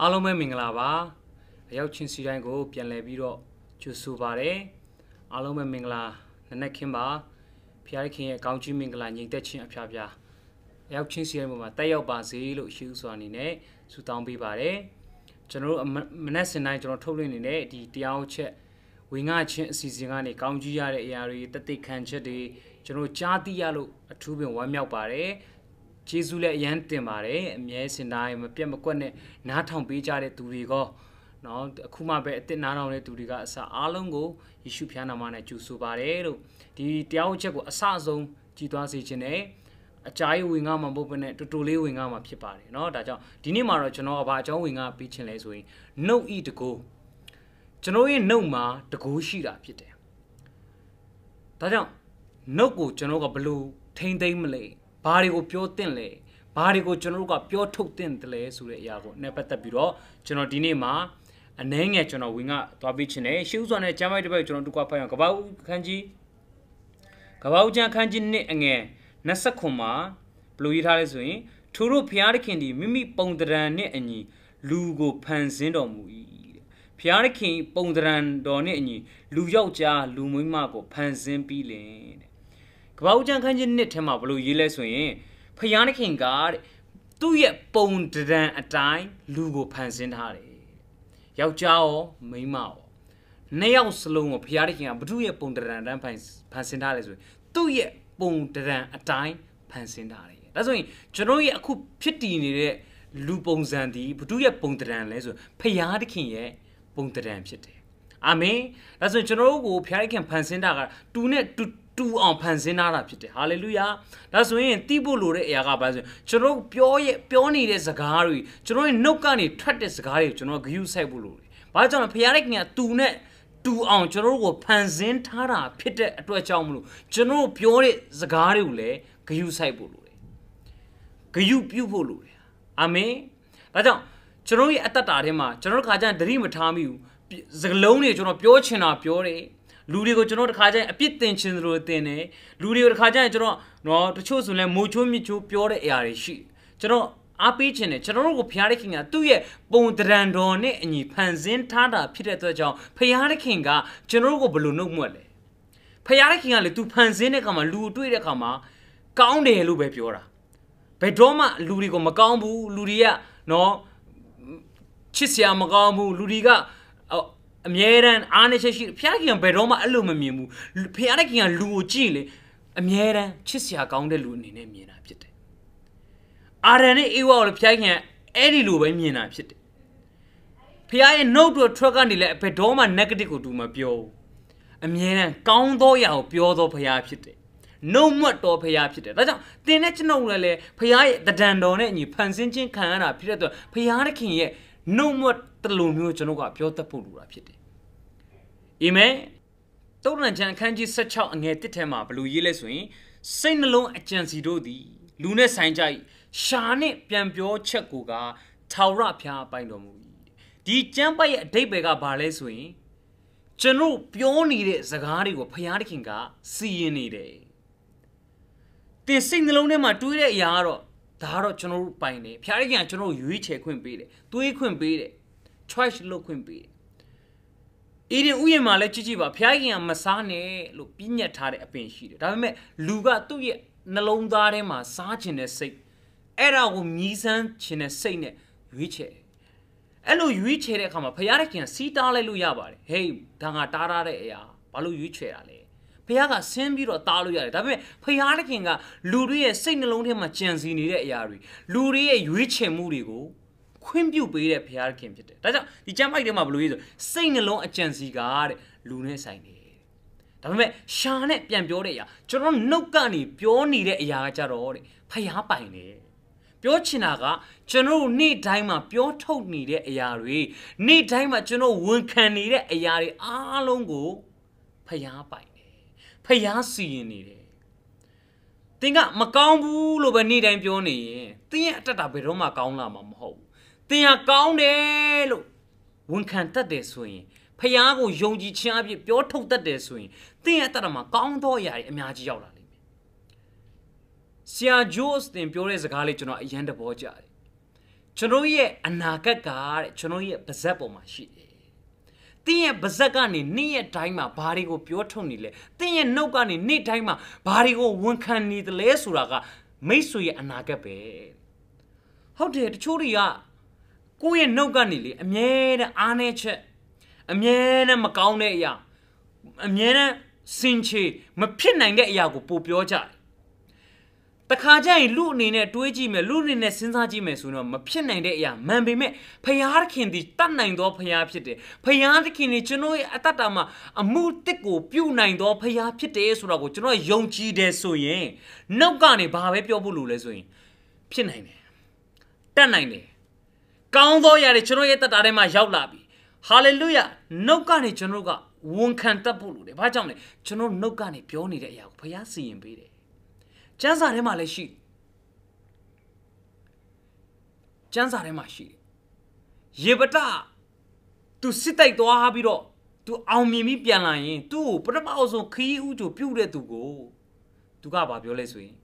အားလုံးပဲမင်္ဂလာပါအရောက်ချင်းစီတိုင်းကို ပြန်လည်ပြီးတော့ကြိုဆိုပါရစေအားလုံးပဲမင်္ဂလာနနက်ခင်းပါဖျားခင်ရဲ့ကောင်းချီးမင်္ဂလာညီသက်ချင်းအဖျားဖျားအရောက်ချင်းစီတိုင်းပေါ်မှာတက်ရောက်ပါစေလို့ရှိဥစွာအနေနဲ့ဆုတောင်းပေးပါရစေကျွန်တော်တို့မနက်စင်တိုင်းကျွန်တော်ထုတ်လွှင့်နေတဲ့ဒီတရားချက်ဝင်ငါချင်းအစီအစဉ်ကနေကောင်းကြီးရတဲ့အရာတွေတသက်ခံချက်တွေကျွန်တော်ကြားသိရလို့အထူးပင်ဝမ်းမြောက်ပါတယ်ကျေးဇူးလည်းအရန်တင်ပါတယ်အမြဲစင်တိုင်းမပြတ်မကွက်နဲ့နားထောင်ပေးကြတဲ့သူတွေကောနော်အခုမှပဲအစ်စ်နားထောင်တဲ့သူတွေကအစအားလုံးကိုယေရှုဖျားနာမနဲ့ကြူဆိုပါတယ်လို့ဒီတရားဟုတ်ချက်ကိုအစအဆုံးကြည်သွားစေခြင်းနဲ့အကြိုင်းဝင်ငါမှာမဟုတ်ဘဲနဲ့တူတူလေးဝင်ငါမှာဖြစ်ပါတယ်เนาะဒါကြောင့်ဒီနေ့မှာတော့ကျွန်တော်ကဘာအကြောင်းဝင်ငါပြီးချင်လဲဆိုရင်နှုတ်ဤတကိုးကျွန်တော်ရဲ့နှုတ်မှာ တကိုးရှိတာဖြစ်တယ်ဒါကြောင့်နှုတ်ကိုကျွန်တော်ကဘလို့ထိမ့်သိမ့်မလဲဘာတွေကိုပြောသင့်လဲဘာတွေကိုကျွန်တော်တို့ကပြောထုတ်သင့်တယ်လဲဆိုတဲ့အရာကိုနဲ့ပတ်သက်ပြီးတော့ကျွန်တော်ဒီနေ့မှာအနှဲငယ်ကျွန်တော်ဝင်ကသွားပြီးခြင်းနဲ့ရှေးဥစွာနဲ့ကျမ်းပိုက်တစ်ပိုက်ကျွန်တော်တို့ကဖတ်ရအောင်ကပောက်ခန်းကြီးကပောက်ကျမ်းခန်းကြီးနှစ်အငယ်29မှာဘယ်လိုရေးထားလဲဆိုရင်သူတို့ဖျားသခင်ဒီမိမိပုံတရံနဲ့အညီလူကိုဖန်ဆင်းတော်မူ၏ဖျားသခင်ပုံသဏ္ဍာန်တော်နှင့်အညီလူယောက်ျားလူမွေးမကိုဖန်ဆင်းပြီးလင်ကဘာဦးကျန်ခန်းကြီးနှစ်ထဲမှာဘလို့ရေးလဲဆိုရင်ဖယားနခင်ကတဲ့သူ့ရဲ့ပုံတံအတိုင်းလူကိုဖန်ဆင်းထားတယ်ယောက်ျားရောမိန်းမရောနှစ်ယောက်စလုံးကိုဖယားတခင်ကဘုသူ့ရဲ့ပုံတံအတိုင်းဖန်ဆင်းထားတယ်ဆိုရင်သူ့ရဲ့ပုံတံအတိုင်းဖန်ဆင်းထားတယ်ဒါဆိုရင်ကျွန်တော်ရဲ့အခုဖြစ်တည်နေတဲ့လူပုံစံဒီဘုသူ့ရဲ့ပုံတံလဲဆိုဖယားတခင်ရဲ့ပုံတံဖြစ်တယ်အာမင်ဒါဆိုရင်ကျွန်တော်တို့ကိုဖယားတခင်ဖန်ဆင်းတာကတူနဲ့တူတူအောင်ဖန်ဆင်းထားတာဖြစ်တယ်ဟာလေလုယာဒါဆိုရင်တိဖို့လိုတဲ့အရာကဘာလဲဆိုရင်ကျွန်တော်ပြောရဲ့ပြောနေတဲ့စကားတွေကျွန်တော်ရဲ့နှုတ်ကနေထွက်တဲ့စကားတွေကိုကျွန်တော်ဂရုစိုက်ဖို့လိုတယ်ဘာကြောင့်လဲဖခင်ရဲ့ခင်ကတူနဲ့တူအောင်ကျွန်တော်တို့ကိုဖန်ဆင်းထားတာဖြစ်တဲ့အတွက်ကြောင့်မလို့ကျွန်တော်ပြောတဲ့စကားတွေကိုလည်းဂရုစိုက်ဖို့လိုတယ်ဂရုပြုဖို့လိုတယ်အာမင်ဒါကြောင့်ကျွန်တော်ရဲ့အတ္တတာထဲမှာကျွန်တော်တို့ခါကျရင်တတိမထားမိဘူးစကလုံးတွေကျွန်တော်ပြောချင်တာပြောတယ်လူတွေကိုကျွန်တော်တခါကျရင်အပြစ်တင်ချင်သလိုတင်တယ်လူတွေကိုတခါကျရင်ကျွန်တော်နော်တချို့ဆိုလဲမိုချိုးမြချိုးပြောတဲ့အရာတွေရှိကျွန်တော်အားပေးခြင်းနဲ့ကျွန်တော်တို့ကိုဘုရားသခင်ကသူ့ရဲ့ပုံတရံတော်နဲ့အညီဖန်ဆင်းထားတာဖြစ်တဲ့အတွက်ကြောင့်ဘုရားသခင်ကကျွန်တော်တို့ကိုဘယ်လိုနှုတ်မြွက်လဲဘုရားသခင်ကလေသူဖန်ဆင်းတဲ့အခါမှာလူတွေ့တဲ့အခါမှာကောင်းတယ်လို့ပဲပြောတာဘယ်တော့မှလူတွေကိုမကောင်းဘူးလူတွေကနော်ချစ်စရာမကောင်းဘူးလူတွေကအမြဲတမ်းအားနေချက်ရှိဖျားခင်ကဘယ်တော့မှအဲ့လိုမမြင်ဘူးဖျားခင်ကလူကိုကြည့်လေအမြဲတမ်းချစ်စရာကောင်းတဲ့လူအနေနဲ့မြင်တာဖြစ်တယ်အာရန်နဲ့အေဝါကိုလည်းဖျားခင်ကအဲ့ဒီလိုပဲမြင်တာဖြစ်တယ်ဖျားရဲ့ note တို့ track ကနေလည်းဘယ်တော့မှ negative ကိုသူမပြောဘူးအမြဲတမ်းကောင်းသောအရာကိုပြောသောဖျားဖြစ်တယ်နှုတ်မွတ်တော်ဖရာဖြစ်တယ်။ဒါကြောင့်တင်တဲ့ကျွန်ုပ်လည်းလေဖရာရဲ့တဒံတော်နဲ့အညီဖန်ဆင်းခြင်းခံရတာဖြစ်တဲ့အတွက်ဖရာသခင်ရဲ့နှုတ်မွတ်တလူမျိုးကျွန်တော်ကပြောတတ်ဖို့လိုတာဖြစ်တယ်။အာမင်။တုတ်ရန်ချန်အခန်းကြီး16အငယ်1ထဲမှာဘလို့ရေးလဲဆိုရင်စိတ်နှလုံးအကြံစီတို့သည် လူနဲ့ဆိုင်ကြ၏ရှာနှင့်ပြန်ပြောချက်ကိုကထာဝရဘုရားပိုင်တော်မူ၏။ဒီကျမ်းပတ်ရဲ့အဓိပ္ပာယ်ကဘာလဲဆိုရင်ကျွန်တော်ပြောနေတဲ့စကားတွေကိုဘုရားသခင်က စီရင်နေတယ်။တင်စိတ်နှလုံးထဲမှာတွေးတဲ့အရာကတော့ဒါကတော့ကျွန်တော်တို့ပိုင်တယ်ဖျားရခင်ကကျွန်တော်တို့ရွေးချယ်ခွင့်ပေးတယ်တွေးခွင့်ပေးတယ် choice လုပ်ခွင့်ပေးတယ်အီရင်ဥယျာဉ်မှာလည်းကြည့်ကြည့်ပါဖျားခင်ကမစားနဲ့လို့ပြညတ်ထားတဲ့အပင်ရှိတယ်ဒါပေမဲ့လူကသူ့ရဲ့နှလုံးသားထဲမှာစားခြင်းတဲ့စိတ်အဲ့ဒါကိုမြည်ဆန်းခြင်းတဲ့စိတ်နဲ့ရွေးချယ်အဲ့လိုရွေးချယ်တဲ့အခါမှာဖျားရခင်စီးတားလိုက်လို့ရပါတယ်ဟေးဒါငါတားတာတဲ့အရာဘာလို့ရွေးချယ်တာလဲဖះကဆင်းပြီးတော့တားလို့ရတယ်ဒါပေမဲ့ဖះတခင်ကလူတွေရဲ့စိတ်နှလုံးထဲမှာကြံစည်နေတဲ့အရာတွေလူတွေရဲ့ရွေးချယ်မှုတွေကိုခွင့်ပြုပေးတဲ့ဖះတခင်ဖြစ်တယ်ဒါကြောင့်ဒီကျမ်းပိုက်ထဲမှာဘယ်လိုလဲဆိုစိတ်နှလုံးအကြံစီကတဲ့လူနဲ့ဆိုင်နေဒါပေမဲ့ရှာနဲ့ပြန်ပြောတဲ့အရာကျွန်တော်နှုတ်ကနေပြောနေတဲ့အရာကကြတော့တဲ့ဖះပိုင်တယ်ပြောချင်တာကကျွန်တော်နေ့တိုင်းမှာပြောထုတ်နေတဲ့အရာတွေနေ့တိုင်းမှာ ကျွန်တော်ဝန်ခံနေတဲ့အရာတွေအားလုံးကိုဖျားပိုင်ဖျားစီရင်နေတယ်သင်ကမကောင်းဘူးလို့ပဲနေ့တိုင်းပြောနေရင်သင်ရဲ့အတ္တတာဘယ်တော့မှကောင်းလာမှာမဟုတ်ဘူးသင်ကကောင်းတယ်လို့ဝန်ခံတတ်တယ်ဆိုရင်ဖျားကိုယုံကြည်ခြင်းအဖြစ်ပြောထုတ်တတ်တယ်ဆိုရင်သင်ရဲ့အတ္တတာမှာကောင်းသောအရာတွေအများကြီးရောက်လာလိမ့်မယ်ဆရာဂျိုးစ်တင် ပြောတဲ့စကားလေးကျွန်တော်အရင်တဘောကြတယ်ကျွန်တော်ရဲ့အနာဂတ်ကတဲ့ကျွန်တော်ရဲ့ပါဇက်ပေါ်မှာရှိတယ်တင်းရဲ့ပါဇက်ကနေနေ့ရက်တိုင်းမှာဘာတွေကိုပြောထုတ်နေလဲတင်းရဲ့နှုတ်ကနေနေ့တိုင်းမှာဘာတွေကိုဝန်ခံနေသလဲဆိုတာကမိတ်ဆွေရဲ့အနာဂတ်ပဲဟုတ်တယ်တချို့တွေကကိုယ့်ရဲ့နှုတ်ကနေလေအမြဲတမ်းအားနေချက်အမြဲတမ်းမကောင်းတဲ့အရာအမြဲတမ်းစင်ချေမဖြစ်နိုင်တဲ့အရာကိုပို့ပြောကြတယ်တခါကျရင်လူအနေနဲ့တွေးကြည့်မယ်လူအနေနဲ့စဉ်းစားကြည့်မယ်ဆိုတော့မဖြစ်နိုင်တဲ့အရာမှန်ပေမဲ့ဖယားသခင်ဒီတတ်နိုင်သောဖယားဖြစ်တယ်ဖယားသခင်ဒီကျွန်တော်ရဲ့အတ္တတာမှာအမှုတစ်ကိုပြုနိုင်သောဖယားဖြစ်တယ်ဆိုတော့ကိုကျွန်တော်ယုံကြည်တယ်ဆိုရင်နှုတ်ကနေဘာပဲပြောဖို့လို့လဲဆိုရင်ဖြစ်နိုင်တယ်တတ်နိုင်တယ်ကောင်းသောအရာတွေကျွန်တော်ရဲ့တတ်တာထဲမှာရောက်လာပြီဟာလေလုယနှုတ်ကနေကျွန်တော်ကဝန်ခံတတ်ဖို့လိုတယ်ဘာကြောင့်လဲကျွန်တော်နှုတ်ကနေပြောနေတဲ့အရာကိုဖယားစီရင်ပေးတယ်။ကျန်းစာထဲမှာလည်းရှိတယ်။ကျန်းစာထဲမှာရှိတယ်။ရေပတသူစစ်တိုက်သွားပြီးတော့သူအောင်မြင်ပြီးပြန်လာရင်သူ့ကိုပထမအောင်ဆုံးခရီးဦးချိုပြုတ်တဲ့သူကိုသူကဘာပြောလဲဆိုရင်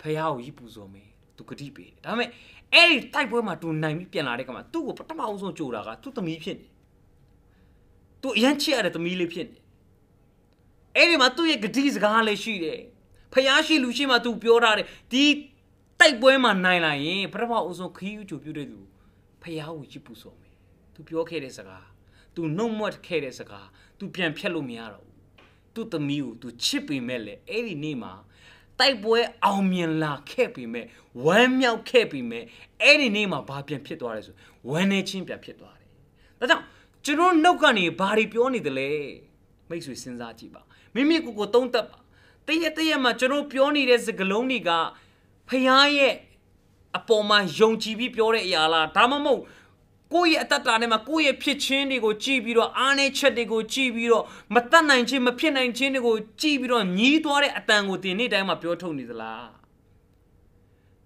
ဖះကိုကြီးပူဇော်မယ်သူဂတိပေးတယ်ဒါပေမဲ့အဲ့ဒီတိုက်ပွဲမှာသူနိုင်ပြီးပြန်လာတဲ့ကမှာသူ့ကိုပထမအောင်ဆုံးကြိုတာကသူ့သမီးဖြစ်နေသူအရန်ချစ်ရတဲ့သမီးလေးဖြစ်နေအဲ့ဒီမှာသူ့ရဲ့ဂတိစကားလည်းရှိတယ်ဖျားရှိလူရှိမှ तू ပြောထားတယ်ဒီတိုက်ပွဲမှာနိုင်လာရင်ပထမအုံဆုံးခီးယူကြိုပြတဲ့သူဖျားကိုကြည့်ပူဆော်မယ်။ तू ပြောခဲ့တဲ့စကား။ तू နှုတ်မွက်ခဲ့တဲ့စကား။ तू ပြန်ဖြတ်လို့မရတော့ဘူး။ तू သမီးကို तू ချစ်ပေမဲ့လေအဲ့ဒီနေ့မှာတိုက်ပွဲအောင်မြင်လာခဲ့ပေမဲ့ဝမ်းမြောက်ခဲ့ပေမဲ့အဲ့ဒီနေ့မှာဘာပြန်ဖြစ်သွားလဲဆိုဝမ်းနေချင်းပြန်ဖြစ်သွားတယ်။ဒါကြောင့်ကျွန်တော်နှုတ်ကနေဘာတွေပြောနေသလဲမိတ်ဆွေစဉ်းစားကြည့်ပါမိမိကိုယ်ကိုသုံးသပ်ပါတရက်တရက်မှာကျွန်တော်ပြောနေတဲ့စကားလုံးတွေကဖယားရဲ့အပေါ်မှာယုံကြည်ပြီးပြောတဲ့အရာလားဒါမှမဟုတ်ကိုယ့်ရဲ့အတ္တတာနဲ့မှာကိုယ့်ရဲ့ဖြစ်ချင်းတွေကိုကြည်ပြီးတော့အားနည်းချက်တွေကိုကြည်ပြီးတော့မတတ်နိုင်ခြင်းမဖြစ်နိုင်ခြင်းတွေကိုကြည်ပြီးတော့ညီးသွားတဲ့အတန်ကိုတင်နေ့တိုင်းမှာပြောထုတ်နေသလား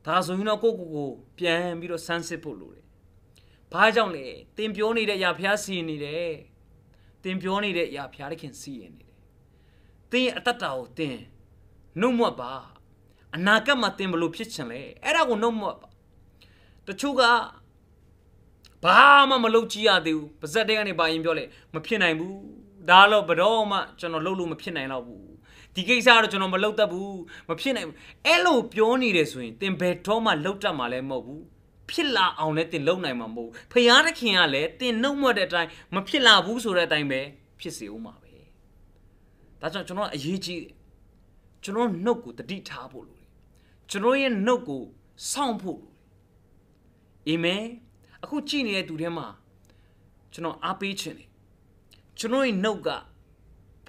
ဒါဆိုရင်တော့ကိုယ့်ကိုယ်ကိုပြန်ပြီးတော့ဆန်းစစ်ဖို့လိုတယ်။ဘာကြောင့်လဲတင်ပြောနေတဲ့အရာဖျားစီရင်နေတယ်။တင်ပြောနေတဲ့အရာဖျားသခင်စီရင်နေသင်အတ္တတာကိုသင်နှုတ်မွတ်ပါအနာဂတ်မှာသင်ဘလို့ဖြစ်ချင်လဲအဲ့ဒါကိုနှုတ်မွတ်ပါတချို့ကဘာမှမလုပ်ကြည့်ရသေးဘူးပါဇက်တဲ့ကနေပါရင်ပြောလေမဖြစ်နိုင်ဘူးဒါတော့ဘတော်မှကျွန်တော်လုပ်လို့မဖြစ်နိုင်တော့ဘူးဒီကိစ္စကတော့ကျွန်တော်မလုပ်တတ်ဘူးမဖြစ်နိုင်ဘူးအဲ့လိုပြောနေတယ်ဆိုရင်သင်ဘယ်တော့မှလုပ်တတ်မှာလည်းမဟုတ်ဘူးဖြစ်လာအောင်လည်းတင်လုံနိုင်မှာမဟုတ်ဘူးဖယားသခင်ကလည်းတင်နှုတ်မွတ်တဲ့အတိုင်းမဖြစ်လာဘူးဆိုတဲ့အတိုင်းပဲဖြစ်စေဦးမှာပဲဒါကြောင့်ကျွန်တော်အရေးကြီးတယ်ကျွန်တော်နှုတ်ကိုတတိထားဖို့လိုတယ်ကျွန်တော်ရဲ့နှုတ်ကိုစောင့်ဖို့လိုတယ်အာမင်အခုကြည်နေတဲ့သူတွေမှာကျွန်တော်အားပေးခြင်းတယ်ကျွန်တော်ရဲ့နှုတ်က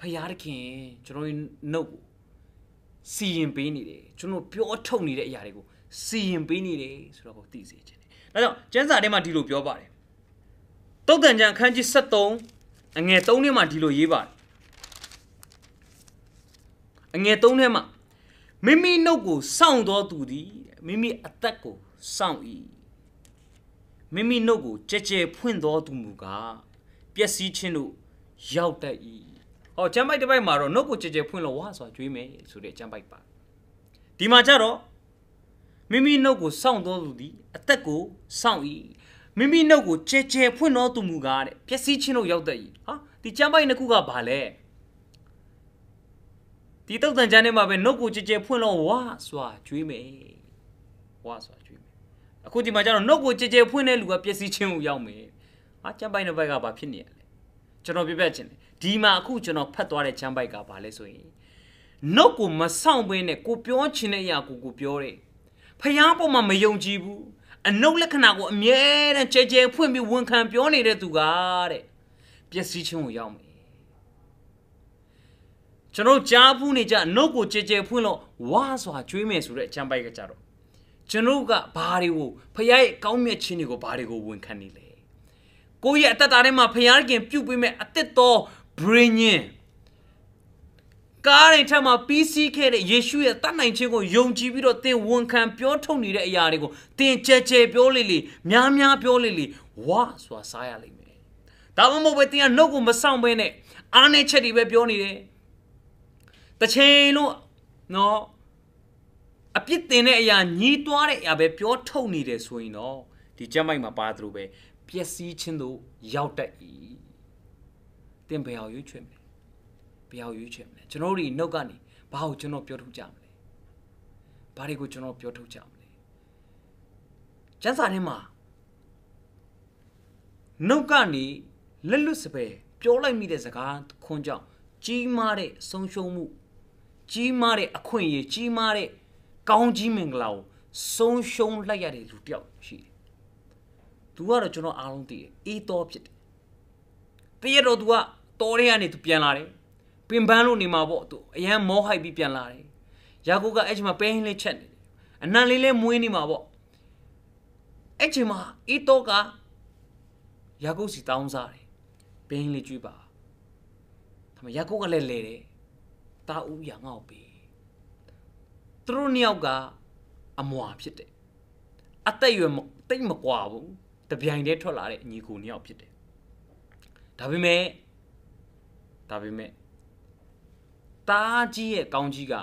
ဖရာသခင်ကျွန်တော်ရဲ့နှုတ်ကိုစီရင်ပေးနေတယ်ကျွန်တော်ပြောထုတ်နေတဲ့အရာတွေကိုစီရင်ပေးနေတယ်ဆိုတော့ကိုသိစေခြင်းတယ်ဒါကြောင့်ကျမ်းစာထဲမှာဒီလိုပြောပါတယ်တုတ်တန်ကျန်အခန်းကြီး73အငယ်3ထဲမှာဒီလိုရေးပါတယ်ငယ်၃ထဲမှာမိမိနှုတ်ကိုစောင့်တော်သူသည်မိမိအသက်ကိုစောင့်၏မိမိနှုတ်ကိုကြဲကြဲဖွင့်တော်သူမူကားပျက်စီးခြင်းတို့ရောက်တတ်၏ဟောကျမ်းပိုက်တစ်ပိုက်မှာတော့နှုတ်ကိုကြဲကြဲဖွင့်လို့ဝါဆိုတာကြွေးမယ်ဆိုတဲ့ကျမ်းပိုက်ပါဒီမှာကျတော့မိမိနှုတ်ကိုစောင့်တော်သူသည်အသက်ကိုစောင့်၏မိမိနှုတ်ကိုကြဲကြဲဖွင့်တော်သူမူကားတဲ့ပျက်စီးခြင်းတို့ရောက်တတ်၏ဟာဒီကျမ်းပိုက်နှစ်ခုကဘာလဲဒီတုတ်တန်ချမ်းထဲမှာပဲနှုတ်ကိုကြည်ကြဲဖွင့်လို့ဝါစွာကျွေးမယ်ဝါစွာကျွေးမယ်အခုဒီမှာကျတော့နှုတ်ကိုကြည်ကြဲဖွင့်တဲ့လူကပျက်စီးခြင်းကိုရောက်မယ်ဟာချမ်းပိုက်နှစ်ပိုက်ကဘာဖြစ်နေရလဲကျွန်တော်ပြပြချင်တယ်ဒီမှာအခုကျွန်တော်ဖတ်သွားတဲ့ချမ်းပိုက်ကဘာလဲဆိုရင်နှုတ်ကိုမဆောင်ဘဲနဲ့ကိုပြောချင်တဲ့အရာကိုကိုပြောတယ်ဖျားပေါ်မှာမယုံကြည်ဘူးအနုလက္ခဏာကိုအမြဲတမ်းကြဲကြဲဖွင့်ပြီးဝန်ခံပြောနေတဲ့သူကတဲ့ပျက်စီးခြင်းကိုရောက်မယ်ကျွန်တော်ကြားဖူးနေကြနှုတ်ကိုကြဲကြဲဖွင့်လို့ဝါစွာကျွေးမယ်ဆိုတဲ့အချမ်းပိုက်ကကြတော့ကျွန်တော်ကဘာတွေကိုဖခင်ရဲ့ကောင်းမြတ်ခြင်းတွေကိုဘာတွေကိုဝန်ခံနေလဲကိုယ့်ရဲ့အတ္တထဲမှာဖခင်ပြုတ်ပေးမဲ့အတ္တတော်ဘရင်ညင်ကားရင်ထက်မှာပြီးစီးခဲ့တဲ့ယေရှုရဲ့တတ်နိုင်ခြင်းကိုယုံကြည်ပြီးတော့သင်ဝန်ခံပြောထုတ်နေတဲ့အရာတွေကိုသင်ကြဲကြဲပြောလေလေများများပြောလေလေဝါစွာစားရလိမ့်မယ်။ဒါမှမဟုတ်ပဲသင်ကနှုတ်ကိုမဆောင်ဘဲနဲ့အားနည်းချက်တွေပဲပြောနေတယ်။တစ်ချိန်လုံးနော်အပြစ်တင်တဲ့အရာညီးတွားတဲ့အရာပဲပြောထုတ်နေတယ်ဆိုရင်တော့ဒီကြက်မိုက်မှာပါတယ်လို့ပဲပျက်စီးခြင်းတို့ရောက်တတ်၏တင်ဘယ်အောင်ရွေးချယ်မလဲဘယ်အောင်ရွေးချယ်မလဲကျွန်တော်တို့ဒီနှုတ်ကနေဘာကိုကျွန်တော်ပြောထုတ်ကြမလဲဘာတွေကိုကျွန်တော်ပြောထုတ်ကြမလဲကျမ်းစာထဲမှာနှုတ်ကနေလက်လွတ်စပယ်ပြောလိုက်မိတဲ့စကားခွန်းကြောင့်ကြီးမားတဲ့ဆုံးရှုံးမှုကြီးမားတဲ့အခွင့်အရေးကြီးမားတဲ့ကောင်းကြီးမင်္ဂလာကိုဆုံးရှုံးလိုက်ရတဲ့လူတယောက်ရှိတယ်။ तू ကတော့ကျွန်တော်အားလုံးသိတယ်အေးတော်ဖြစ်တယ်။တရက်တော့ तू ကတော်ရဲကနေ तू ပြန်လာတယ်။ပင်ပန်းလို့နေမှာပေါ့ तू အရန်မောဟိုက်ပြီးပြန်လာတယ်။ရာကိုကအဲ့ချိန်မှာပဲဟင်းလေးချက်နေတယ်။အနံလေးလဲမွေးနေမှာပေါ့။အဲ့ချိန်မှာအေးတော်ကရာကိုစီတောင်းစားတယ်။ပဲဟင်းလေးကျွေးပါ။ဒါမှရာကိုကလည်းလဲတယ်တာဦးရငေါ့ပေးသူတို့နှစ်ယောက်ကအမွာဖြစ်တယ်အသက်ရွယ်တိတ်မကွာဘူးတပြိုင်တည်းထွက်လာတဲ့ညီကိုနှစ်ယောက်ဖြစ်တယ်ဒါပေမဲ့ဒါပေမဲ့တာကြီးရဲ့ကောင်းကြီးက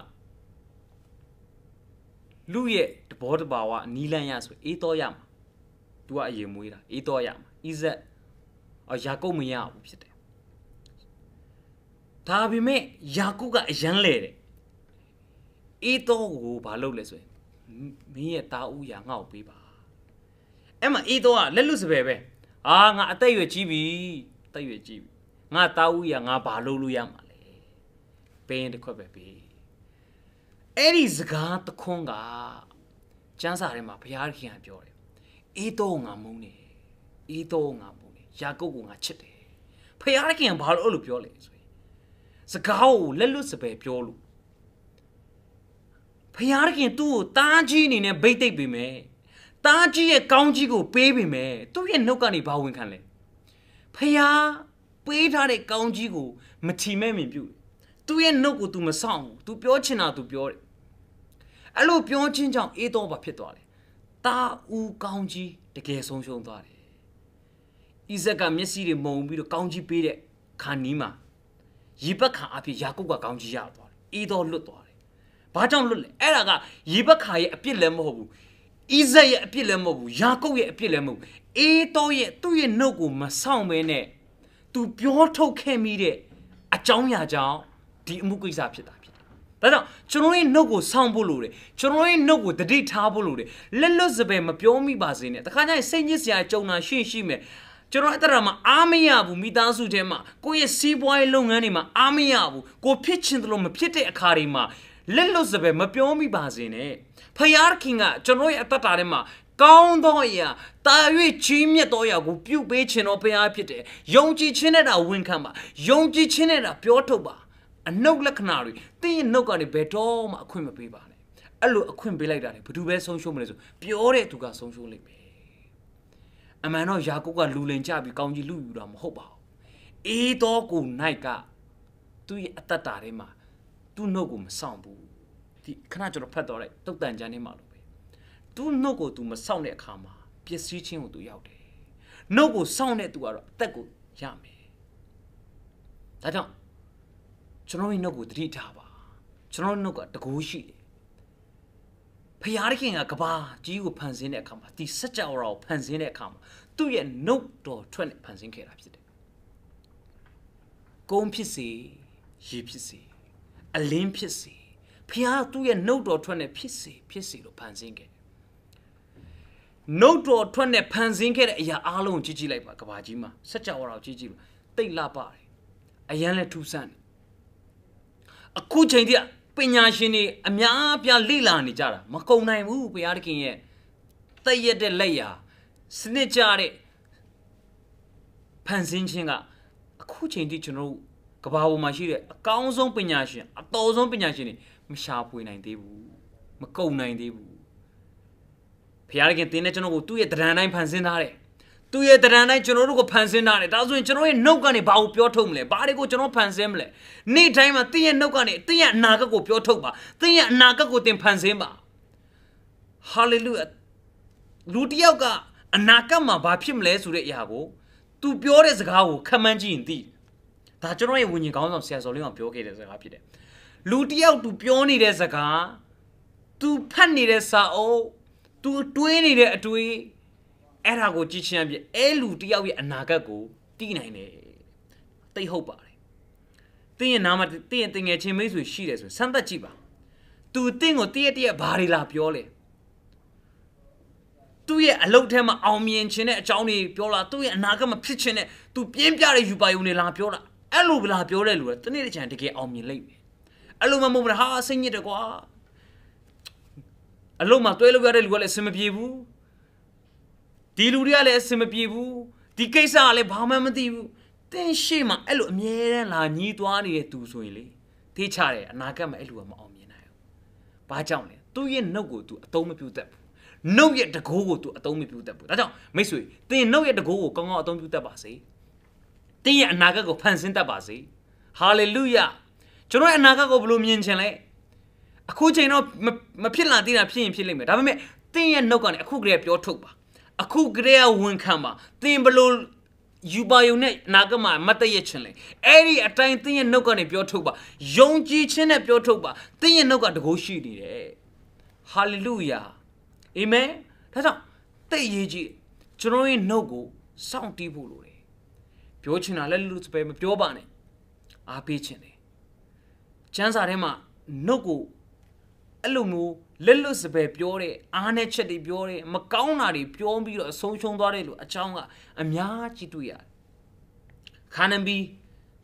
လူရဲ့တဘောတဘာဝနီလန်ရဆိုအေးတော်ရမှာ तू ကအရင်မွေးတာအေးတော်ရမှာဣဇက်အရာကုတ်မရဘူးဖြစ်တယ်ဒါပေမဲ့ယာကုကအယမ်းလဲတယ်အေတော့ကိုဘာလုပ်လဲဆိုရင်မင်းရဲ့တာဦးယာငါ့ကိုပေးပါအဲ့မှာအေတော့ကလက်လွတ်စပယ်ပဲအာငါအသက်ရွယ်ကြီးပြီသက်ရွယ်ကြီးပြီငါတာဦးယာငါဘာလုပ်လို့ရမှာလဲဘင်းတစ်ခွက်ပဲပေးအဲ့ဒီစကားတခွန်းကကျမ်းစာထဲမှာဘုရားခင်ကပြောတယ်အေတော့ငါမုန်းတယ်အေတော့ငါမုန်းတယ်ယာကုပ်ကငါချစ်တယ်ဘုရားခင်ကဘာလို့အဲ့လိုပြောလဲဆိုစကားကိုလက်လွတ်စပယ်ပြောလို့ဖယားခင်သူ့ကိုတားကြီးအနေနဲ့ဗိတ်သိပ်ပေးမယ်တားကြီးရဲ့ကောင်းကြီးကို ပေးပေးမယ်သူ့ရဲ့နှုတ်ကနေဘာဝင်ခံလဲဖယားပေးထားတဲ့ကောင်းကြီးကိုမထီမဲ့မြင်ပြုသူ့ရဲ့နှုတ်ကို तू မဆောင်ဘူး तू ပြောချင်တာ तू ပြောတယ်အဲ့လိုပြောချင်းကြောင့်အေးတော့ဘာဖြစ်သွားလဲတာဦးကောင်းကြီးတကယ်ဆုံးရှုံးသွားတယ်။ဣဇက်ကမျက်စိတွေမုံပြီးတော့ကောင်းကြီးပေးတဲ့ခါနီးမှာရေဘက်ခါအဖြစ်ယာကုပ်ကကောင်းကြီးရသွားတယ်။ဤတော်လွတ်သွားတယ်။ဘာကြောင့်လွတ်လဲ။အဲ့ဒါကရေဘက်ခါရဲ့အပြစ်လည်းမဟုတ်ဘူး။ဤဇက်ရဲ့အပြစ်လည်းမဟုတ်ဘူး။ယာကုပ်ရဲ့အပြစ်လည်းမဟုတ်ဘူး။အေးတော်ရဲ့သူ့ရဲ့နှုတ်ကိုမဆောင်မဲနဲ့သူပြောထုတ်ခဲ့မိတဲ့အကြောင်းအရာကြောင့်ဒီအမှုကိစ္စဖြစ်တာဖြစ်တယ်။ဒါကြောင့်ကျွန်တော်ရဲ့နှုတ်ကိုဆောင်ဖို့လိုတယ်။ကျွန်တော်ရဲ့နှုတ်ကိုတတိထားဖို့လိုတယ်။လက်လွတ်စပယ်မပြောမိပါစေနဲ့။တခါကျရင်စိတ်ညစ်စရာကြုံတာရှင့်ရှိမယ်။ကျွန်တော်အဲ့ဒါမှအားမရဘူးမိသားစုထဲမှာကိုယ့်ရဲ့စီးပွားရေးလုပ်ငန်းတွေမှာအားမရဘူးကိုဖြစ်ချင်တယ်လို့မဖြစ်တဲ့အခါတွေမှာလက်လွတ်စပယ်မပြောမိပါစေနဲ့ဖယားခင်ကကျွန်တော်ရဲ့အသက်တာထဲမှာကောင်းသောအရာတာ၍ကြီးမြတ်သောအရာကိုပြုပေးခြင်းတော်ဘုရားဖြစ်တယ်ယုံကြည်ခြင်းနဲ့တာဝန်ခံပါယုံကြည်ခြင်းနဲ့တာပြောထုတ်ပါအနှုတ်လက္ခဏာတွေတင်းရဲ့နှုတ်ကနေဘယ်တော့မှအခွင့်မပေးပါနဲ့အဲ့လိုအခွင့်ပေးလိုက်တာလေဘယ်သူပဲဆုံးရှုံးမလဲဆိုပြောတဲ့သူကဆုံးရှုံးလိမ့်မယ်အမှန်တော့ယာကုပ်ကလူလင်ကြပြီးကောင်းကြီးလူယူတာမဟုတ်ပါဘူးအေးတော့ကိုနိုင်ကသူ့ရဲ့အတ္တတာထဲမှာသူ့နှုတ်ကိုမဆောင်ဘူးဒီခဏကျွန်တော်ဖတ်တော့လိုက်တုတ်တန်ချမ်းထဲမှာလို့ပဲသူ့နှုတ်ကို तू မဆောင်တဲ့အခါမှာပျက်စီးခြင်းကို तू ရောက်တယ်နှုတ်ကိုဆောင်တဲ့ तू ကတော့အသက်ကိုရမယ်ဒါကြောင့်ကျွန်တော်ရဲ့နှုတ်ကိုတတိထားပါကျွန်တော်နှုတ်ကတကူရှိတယ်ဖျားသခင်ကကဘာကြီးကိုဖန်ဆင်းတဲ့အခါမှာဒီစัจ java ကိုဖန်ဆင်းတဲ့အခါမှာသူ့ရဲ့နှုတ်တော်ထွက်နဲ့ဖန်ဆင်းခဲ့တာဖြစ်တယ်။ကုန်းဖြစ်စေရေဖြစ်စေအလင်းဖြစ်စေဖျားသူ့ရဲ့နှုတ်တော်ထွက်နဲ့ဖြစ်စေဖြစ်စေလို့ဖန်ဆင်းခဲ့နှုတ်တော်ထွက်နဲ့ဖန်ဆင်းခဲ့တဲ့အရာအားလုံးကိုကြည့်ကြည့်လိုက်ပါကဘာကြီးမှာစัจ java ကိုကြည့်ကြည့်ပါတိတ်လပါတယ်အရန်လည်းထူးဆန်းတယ်အခုချိန်တည်းပညာရှင်တွေအများပြလေ့လာနေကြတာမကုံနိုင်ဘူးဘုရားသခင်ရဲ့တည့်ရတဲ့လက်ရာစနစ်ကြတဲ့ဖန်ဆင်းခြင်းကအခုချိန်ထိကျွန်တော်တို့ကဘာပေါ်မှာရှိတဲ့အကောင်းဆုံးပညာရှင်အတော်ဆုံးပညာရှင်တွေမရှာဖွေနိုင်သေးဘူးမကုံနိုင်သေးဘူးဘုရားသခင်သင်နဲ့ကျွန်တော်ကိုသူ့ရဲ့တဏ္ဍာန်တိုင်းဖန်ဆင်းထားတယ်သူရဲ့တရံတိုင်းကျွန်တော်တို့ကိုဖန်ဆင်းတာနဲ့ဒါဆိုရင်ကျွန်တော်ရဲ့နှုတ်ကနေဘာကိုပြောထုတ်မလဲဘာတွေကိုကျွန်တော်ဖန်ဆင်းမလဲနေ့တိုင်းမှာသင်ရဲ့နှုတ်ကနေသင်ရဲ့အနာဂတ်ကိုပြောထုတ်ပါသင်ရဲ့အနာဂတ်ကိုသင်ဖန်ဆင်းပါဟာလေလုယာလူတယောက်ကအနာဂတ်မှာဘာဖြစ်မလဲဆိုတဲ့အရာကို तू ပြောတဲ့စကားကိုခံမှန်းကြည့်ရင်သိဒါကျွန်တော်ရဲ့ဝิญဉ်ကောင်းဆောင်ဆရာစော်လေးအောင်ပြောခဲ့တဲ့စကားဖြစ်တယ်လူတယောက် तू ပြောနေတဲ့စကား तू ဖတ်နေတဲ့စာအုပ် तू တွေးနေတဲ့အတွေးအဲ့ဒါကိုကြည့်ချင်းအပြင်အဲ့လူတယောက်ရဲ့အနာဂတ်ကိုတီးနိုင်တယ်တိတ်ဟုတ်ပါတယ်တင်းရဲ့နာမတင်းရဲ့တင်ငယ်ချင်းမိတ်ဆွေရှိတယ်ဆိုရင်စမ်းသက်ကြည့်ပါ သူတင်းကိုတည့်ရတည့်ရဘာတွေလာပြောလဲသူ့ရဲ့အလုပ်ထဲမှာအောင်မြင်ခြင်းတဲ့အကြောင်းတွေပြောလာသူ့ရဲ့အနာဂတ်မှာဖြစ်ခြင်းတဲ့သူပြင်းပြတဲ့ယူပါယုံတွေလာပြောလာအဲ့လိုလာပြောတဲ့လူကတနေ့တစ်ချိန်တကယ်အောင်မြင်လိမ့်မယ်အဲ့လိုမှမဟုတ်ဘူးဟာစိတ်ညစ်တယ်ကွာအလုပ်မှာတွဲလို့ရတဲ့လူကလည်းအဆင်မပြေဘူးဒီလူတွေကလည်းအဆင်မပြေဘူးဒီကိစ္စကလည်းဘာမှမသိဘူးတင်းရှိမှအဲ့လိုအမြဲတမ်းလာညှီးသွားနေတဲ့သူဆိုရင်လေသိချတယ်အနာဂတ်မှာအဲ့လိုကမအောင်မြင်နိုင်ဘူး။ဘာကြောင့်လဲသူ့ရဲ့နှုတ်ကို तू အသုံးမပြုတတ်ဘူး။နှုတ်ရဲ့တကိုးကို तू အသုံးမပြုတတ်ဘူး။ဒါကြောင့်မိတ်ဆွေတင်းနှုတ်ရဲ့တကိုးကိုကောင်းကောင်းအသုံးပြုတတ်ပါစေ။တင်းရဲ့အနာဂတ်ကိုဖန်ဆင်းတတ်ပါစေ။ဟာလေလုယာကျွန်တော်ရဲ့အနာဂတ်ကိုဘယ်လိုမြင်ချင်လဲ။အခုချိန်တော့မဖြစ်လာသေးတာဖြစ်ရင်ဖြစ်လိမ့်မယ်။ဒါပေမဲ့တင်းရဲ့နှုတ်ကနေအခုကလေးပြောထုတ်ပါ။အခုကလေးကဝန်ခံပါသင်ဘလို့ယူပါယုံနဲ့နာကမမတည့်ရချင်းလေအဲ့ဒီအတိုင်းသင်ရဲ့နှုတ်ကနေပြောထုတ်ပါယုံကြည်ခြင်းနဲ့ပြောထုတ်ပါသင်ရဲ့နှုတ်ကတကိုးရှိနေတယ်ဟာလေလုယာအာမင်ဒါကြောင့်တိတ်ရေးကြည့်ကျွန်တော်ရဲ့နှုတ်ကို စောင့်တီးဖို့လိုတယ်ပြောချင်တာလည်းလူစပယ်မပြောပါနဲ့အားပေးချင်တယ်ကျမ်းစာထဲမှာနှုတ်ကိုအဲ့လိုမျိုးလက်လွတ်စပယ်ပြောတဲ့အားနဲ့ချက်တွေပြောတဲ့မကောင်းတာတွေပြောပြီးတော့အဆုံးရှုံးသွားတယ်လို့အချောင်းကအများကြီးတွေ့ရတယ်ခါနန်ဘီ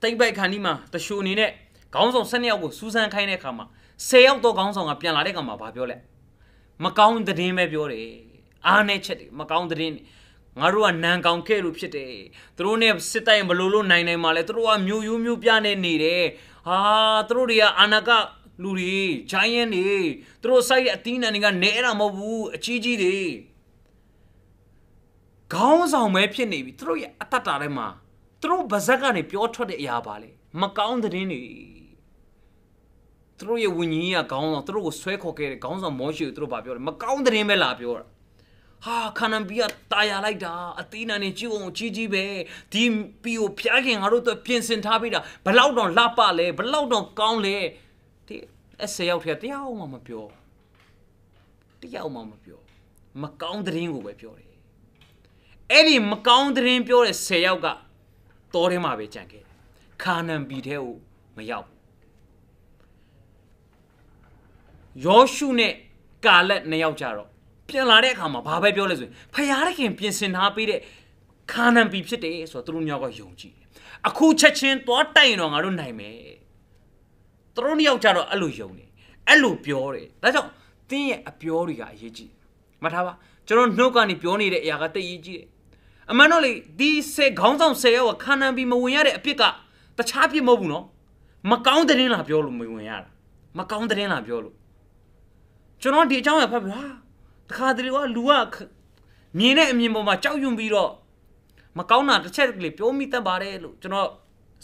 တိတ်ပိုက်ခါနီမှာတရှိုအနေနဲ့ခေါင်းဆောင်၁၂ယောက်ကိုစူးစမ်းခိုင်းတဲ့အခါမှာ၁၀ယောက်သောခေါင်းဆောင်ကပြန်လာတဲ့အခါမှာဗာပြောလဲမကောင်းတဲ့တင်းပဲပြောတယ်အားနဲ့ချက်တွေမကောင်းတဲ့တင်းငါတို့ကနန်ကောင်ခဲ့လို့ဖြစ်တယ်သူတို့နဲ့စစ်တိုက်မလို့လို့နိုင်နိုင်မှာလဲသူတို့ကမျိုးရိုးမျိုးပြနေနေတယ်ဟာသူတို့တွေကအာနာကလူတွေ giant တွေသူတို့စိုက်တဲ့အသီးနှံတွေက နေအဲ့ဒါမဟုတ်ဘူးအကြီးကြီးတွေခေါင်းဆောင်ပဲဖြစ်နေပြီသူတို့ရဲ့အတ္တတာထဲမှာသူတို့ဗဇက်ကနေပြောထွက်တဲ့အရာပါလေမကောင်းတဲ့င်းတွေသူတို့ရဲ့ဝิญကြီးကခေါင်းဆောင်သူတို့ကိုဆွဲခေါ်ခဲ့တဲ့ခေါင်းဆောင်မောရှိကိုသူတို့ဗာပြောတယ်မကောင်းတဲ့င်းပဲလာပြောတာဟာခါနန်ပီကတာယာလိုက်တာအသေးနာနေကြည့်အောင်ကြီးကြီးပဲဒီပီကိုဖျားခင်ငါတို့တော့ပြင်ဆင်ထားပေးတာဘလောက်တော့လှပလဲဘလောက်တော့ကောင်းလဲဒီအစရောက်ထဲတရားအောင်မှမပြောတရားအောင်မှမပြောမကောင်းသတင်းကိုပဲပြောတယ်အဲ့ဒီမကောင်းသတင်းပြောတဲ့10ယောက်ကတောထဲမှာပဲကြံခဲ့ခါနန်ပြည်ထဲကိုမရောက်ယောရှုနဲ့ကာလက်နှစ်ယောက်ကြတော့ပြန်လာတဲ့အခါမှာဘာပဲပြောလဲဆိုရင်ဖယားသခင်ပြင်ဆင်ထားပေးတဲ့ခါနန်ပြည်ဖြစ်တယ်ဆိုတော့သူတို့မျိုးကယုံကြည်အခုချက်ချင်းသွားတိုက်ရင်တော့ငါတို့နိုင်မယ်သူတို့နှစ်ယောက်ကြတော့အဲ့လိုယုံတယ်အဲ့လိုပြောတယ်ဒါကြောင့်တင်းရဲ့အပြောတွေကအရေးကြီးမထားပါကျွန်တော်နှုတ်ကနေပြောနေတဲ့အရာကတိတ်ရေးကြီးတယ်အမှန်တော့လေဒီစေခေါင်းဆောင်10ယောက်ကခံနံပြီးမဝင်ရတဲ့အဖြစ်ကတခြားဖြစ်မဟုတ်ဘူးနော်မကောင်းတဲ့င်းလာပြောလို့မဝင်ရတာမကောင်းတဲ့င်းလာပြောလို့ကျွန်တော်ဒီအကြောင်းရဖတ်ပြဟာတခါတလေကလူကမြင်တဲ့အမြင်ပေါ်မှာကြောက်ရွံ့ပြီးတော့မကောင်းတာတစ်ချက်လေးပြောမိတတ်ပါတယ်လို့ကျွန်တော်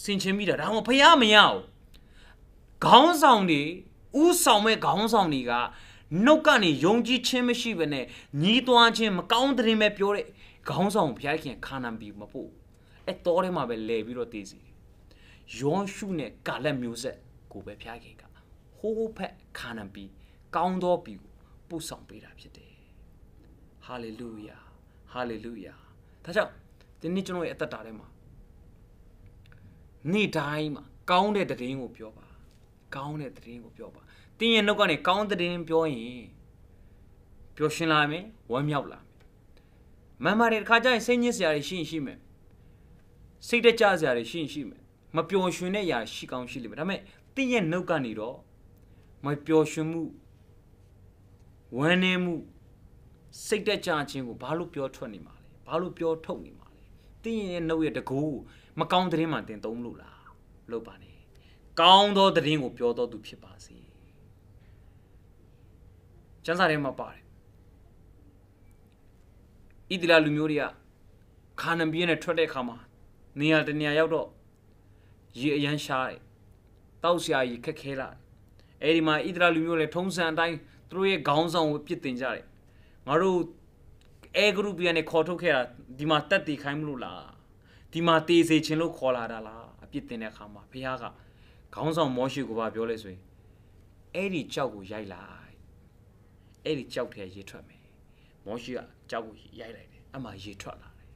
ဆင်ခြင်မိတာဒါမှမဟုတ်ဖះမရဘူးခေါင်းဆောင်တွေဥဆောင်မဲ့ခေါင်းဆောင်တွေကနှုတ်ကနေယုံကြည်ခြင်းမရှိဘဲနဲ့ညီးသွားခြင်းမကောင်းတဲ့ရင်ပဲပြောတဲ့ခေါင်းဆောင်ဘုရားခင်ခါနာပြီမဖို့အဲတော်ထဲမှာပဲလဲပြီးတော့တည်စီယောရှုနဲ့ကာလက်မျိုးဆက်ကိုပဲဘုရားခင်ကဟိုးဖက်ခါနာပြီကောင်းသောပြီကိုပို့ဆောင်ပေးတာဖြစ်တယ်ဟာလေလုယာဟာလေလုယာဒါကြောင့်ဒီနေ့ကျွန်တော်ရဲ့အသက်တာထဲမှာနေ့တိုင်းမှာကောင်းတဲ့တည်ရင်ကိုပြောပါကောင်းတဲ့သတင်းကိုပြောပါတင်းရဲ့နှုတ်ကနေကောင်းတဲ့သတင်းပြောရင်ပျော်ရှင်လာမယ်ဝမ်းမြောက်လာမယ်မမတွေတစ်ခါကျရင်စိတ်ညစ်စရာတွေရှိရင်ရှိမယ်စိတ်တကြစရာတွေရှိရင်ရှိမယ်မပျော်ရွှင်တဲ့အရာရှိကောင်းရှိလိမ့်မယ်ဒါပေမဲ့တင်းရဲ့နှုတ်ကနေတော့မပျော်ရွှင်မှုဝမ်းနည်းမှုစိတ်တကြခြင်းကိုဘာလို့ပြောထွက်နေမှာလဲဘာလို့ပြောထုတ်နေမှာလဲတင်းရဲ့နှုတ်ရဲ့တကူမကောင်းတဲ့ရင်မှတင်သုံးလို့လားလုပ်ပါနဲ့ကောင်းသောသတင်းကိုပြောတော်သူဖြစ်ပါစေ။ကျမ်းစာထဲမှာပါတယ်။ဣတိလလူမျိုးတွေကခါနန်ပြည်နဲ့ထွက်တဲ့အခါမှာနေရာတနေရာရောက်တော့ရေအရန်ရှားတယ်။တောက်ဆရာကြီးခက်ခဲလာတယ်။အဲဒီမှာဣတိလလူမျိုးလည်းထုံးစံအတိုင်းသူတို့ရဲ့ခေါင်းဆောင်ကိုပြစ်တင်ကြတယ်။ငါတို့အဲဂရုပီကနေခေါ်ထုတ်ခဲ့တာဒီမှာတက်တည်ခိုင်းမလို့လား။ဒီမှာတေးစေခြင်းလို့ခေါ်လာတာလား။အပြစ်တင်တဲ့အခါမှာဘုရားကခေါင်းဆောင်မောရှိကိုပါပြောလဲဆိုရင်အဲ့ဒီကြောက်ကိုရိုက်လိုက်အဲ့ဒီကြောက်ထဲရေထွက်မယ်မောရှိ ကကြောက်ကိုရိုက်လိုက်တယ်အမှရေထွက်လာတယ်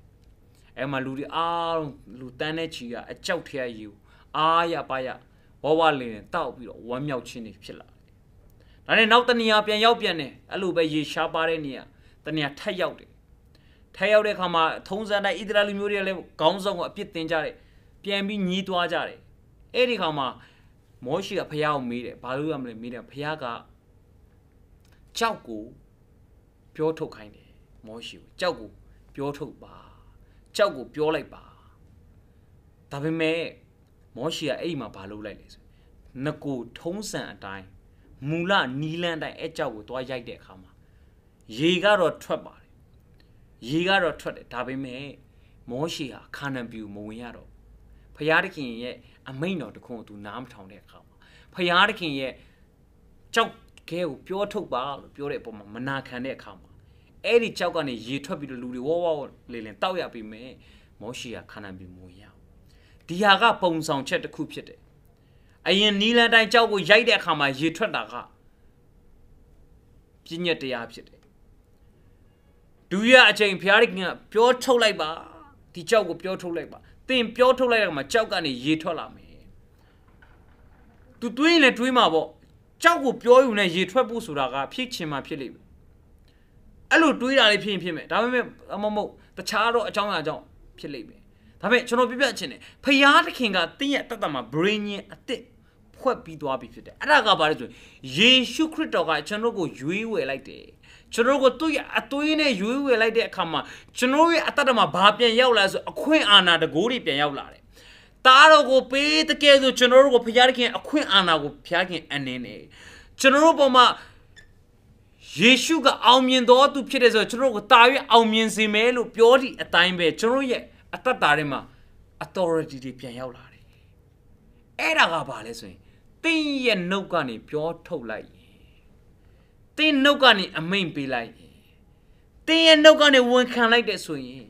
အဲ့မှာလူတွေအားလုံးလူတန်းတဲ့ချီကအကြောက်ထဲရေကိုအားရပါရဝဝလင်းတောက်ပြီးတော့ဝမ်းမြောက်ခြင်းတွေဖြစ်လာတယ်ဒါနဲ့နောက်တနေရာပြန်ရောက်ပြန်တယ်အဲ့လိုပဲရေရှားပါတဲ့နေရာတနေရာထက်ရောက်တယ်ထက်ရောက်တဲ့အခါမှာထုံးစံတိုင်းဣသရေလလူမျိုးတွေကလည်းခေါင်းဆောင်ကိုအပြစ်တင်ကြတယ်ပြန်ပြီးညီးတွားကြတယ်အဲ့ဒီခါမှာမောရှိကဖះကိုမေးတယ်ဘာလို့ရမလဲမေးတယ်ဖះကကြောက်ကိုပြောထုတ်ခိုင်းတယ်မောရှိကိုကြောက်ကိုပြောထုတ်ပါကြောက်ကိုပြောလိုက်ပါဒါပေမဲ့မောရှိကအဲ့မှာဘာလုပ်လိုက်လဲဆိုငကိုထုံးစံအတိုင်းမူလနီလန်တိုင်းအဲ့ကြောက်ကိုသွားရိုက်တဲ့အခါမှာရေကတော့ထွက်ပါတယ်ရေကတော့ထွက်တယ်ဒါပေမဲ့မောရှိဟာခါနန်ပြူမဝင်ရတော့ဖျားသခင်ရဲ့အမိန်တော်တခွန်းသူနားမထောင်တဲ့အခါမှာဖယားတခင်ရဲ့ကြောက်ခဲကိုပြောထုတ်ပါလို့ပြောတဲ့အပေါ်မှာမနာခံတဲ့အခါမှာအဲ့ဒီကြောက်ကနေရေထွက်ပြီးတော့လူတွေဝဝလေလင်တောက်ရပြီမယ်မောရှိကခါနန်ပြီးမူရဒီဟာကပုံဆောင်ချက်တစ်ခုဖြစ်တယ်အရင်နီလန်တိုင်းကြောက်ကိုရိုက်တဲ့အခါမှာရေထွက်တာကပြည့်ညက်တရားဖြစ်တယ်ဒူရအချိန်ဖျားရခင်ကပြောထုတ်လိုက်ပါဒီကြောက်ကိုပြောထုတ်လိုက်ပါင်ပြောထုတ်လိုက်ရမှာကြောက်ကနေရေထွက်လာမယ်သူတွေးရင်လည်းတွေးမှာပေါ့ကြောက်ကိုပြောယူနေရေထွက်ဖို့ဆိုတာကဖြစ်ချင်မှဖြစ်လိမ့်မယ်အဲ့လိုတွေးတာလေးဖြစ်ရင်ဖြစ်မယ်ဒါပေမဲ့မမဟုတ်တခြားတော့အကြောင်းအရာကြောင့်ဖြစ်လိမ့်မယ်ဒါပေမဲ့ကျွန်တော်ပြပြချင်တယ်ဖယားသခင်ကတင်းရဲ့တသက်မှာ brain ရင်အစ်စ်ဖွဲ့ပြီးသွားပြီဖြစ်တယ်အဲ့ဒါကဘာလဲဆိုရင်ယေရှုခရစ်တော်ကကျွန်တော်ကိုရွေးဝယ်လိုက်တယ်ကျွန်တော်ကိုသူ့ရဲ့အသွေးနဲ့ရွေးဝယ်လိုက်တဲ့အခါမှာကျွန်တော်ရဲ့အတ္တဓမ္မဘာပြန်ရောက်လာဆိုအခွင့်အာဏာတကိုးတွေပြန်ရောက်လာတယ်။တားတော်ကိုပေးတကယ်ဆိုကျွန်တော်တို့ကိုဖျားခင်အခွင့်အာဏာကိုဖျားခင်အနေနဲ့ကျွန်တော်တို့ပေါ်မှာယေရှုကအောင်မြင်တော်သူဖြစ်တဲ့ဆိုကျွန်တော်တို့ကိုတာ၍အောင်မြင်စေမယ်လို့ပြောသည့်အတိုင်းပဲကျွန်တော်ရဲ့အတ္တတာထဲမှာ authority တွေပြန်ရောက်လာတယ်။အဲ့ဒါကဘာလဲဆိုရင်တင်းရဲ့နှုတ်ကနေပြောထုတ်လိုက်တင်းနှုတ်ကနေအမိန်ပေးလိုက်တင်းရဲ့နှုတ်ကနေဝန်ခံလိုက်တဲ့ဆိုရင်